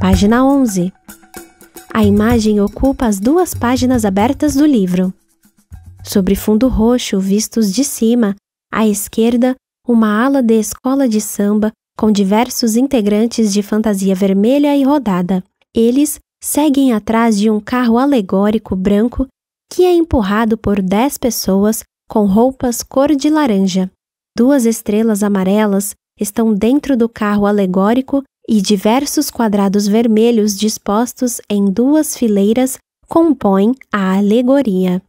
Página 11. A imagem ocupa as duas páginas abertas do livro. Sobre fundo roxo, vistos de cima, à esquerda, uma ala de escola de samba com diversos integrantes de fantasia vermelha e rodada. Eles seguem atrás de um carro alegórico branco que é empurrado por dez pessoas com roupas cor de laranja. Duas estrelas amarelas estão dentro do carro alegórico e diversos quadrados vermelhos dispostos em duas fileiras compõem a alegoria.